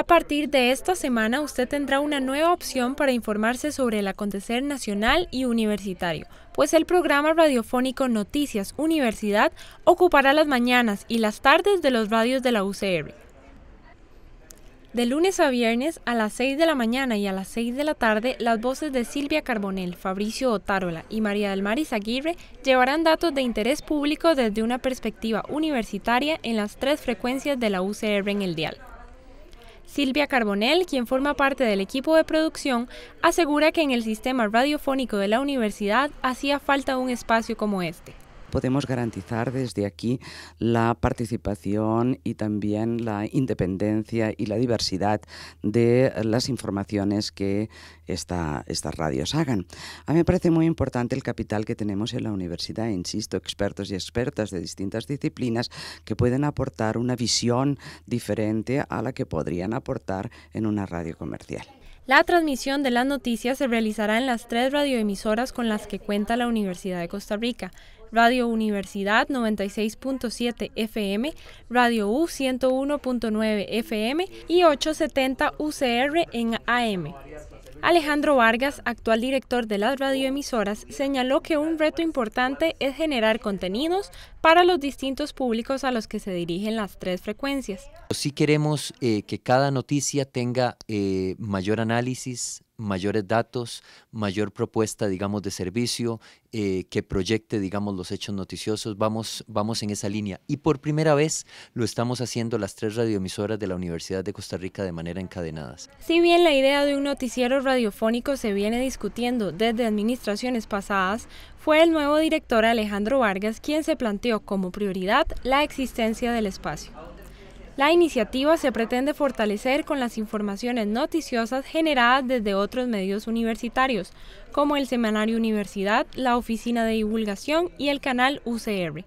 A partir de esta semana usted tendrá una nueva opción para informarse sobre el acontecer nacional y universitario, pues el programa radiofónico Noticias Universidad ocupará las mañanas y las tardes de los radios de la UCR. De lunes a viernes a las 6 de la mañana y a las 6 de la tarde, las voces de Silvia Carbonel, Fabricio Otárola y María del Mar Aguirre llevarán datos de interés público desde una perspectiva universitaria en las tres frecuencias de la UCR en el dial. Silvia Carbonell, quien forma parte del equipo de producción, asegura que en el sistema radiofónico de la universidad hacía falta un espacio como este podemos garantizar desde aquí la participación y también la independencia y la diversidad de las informaciones que estas radios hagan. A mí me parece muy importante el capital que tenemos en la universidad, insisto, expertos y expertas de distintas disciplinas que pueden aportar una visión diferente a la que podrían aportar en una radio comercial. La transmisión de las noticias se realizará en las tres radioemisoras con las que cuenta la Universidad de Costa Rica. Radio Universidad 96.7 FM, Radio U 101.9 FM y 870 UCR en AM. Alejandro Vargas, actual director de las radioemisoras, señaló que un reto importante es generar contenidos para los distintos públicos a los que se dirigen las tres frecuencias. Si queremos eh, que cada noticia tenga eh, mayor análisis, mayores datos, mayor propuesta, digamos, de servicio, eh, que proyecte, digamos, los hechos noticiosos. Vamos, vamos en esa línea. Y por primera vez lo estamos haciendo las tres radioemisoras de la Universidad de Costa Rica de manera encadenadas. Si bien la idea de un noticiero radiofónico se viene discutiendo desde administraciones pasadas, fue el nuevo director Alejandro Vargas quien se planteó como prioridad la existencia del espacio. La iniciativa se pretende fortalecer con las informaciones noticiosas generadas desde otros medios universitarios, como el Semanario Universidad, la Oficina de Divulgación y el canal UCR.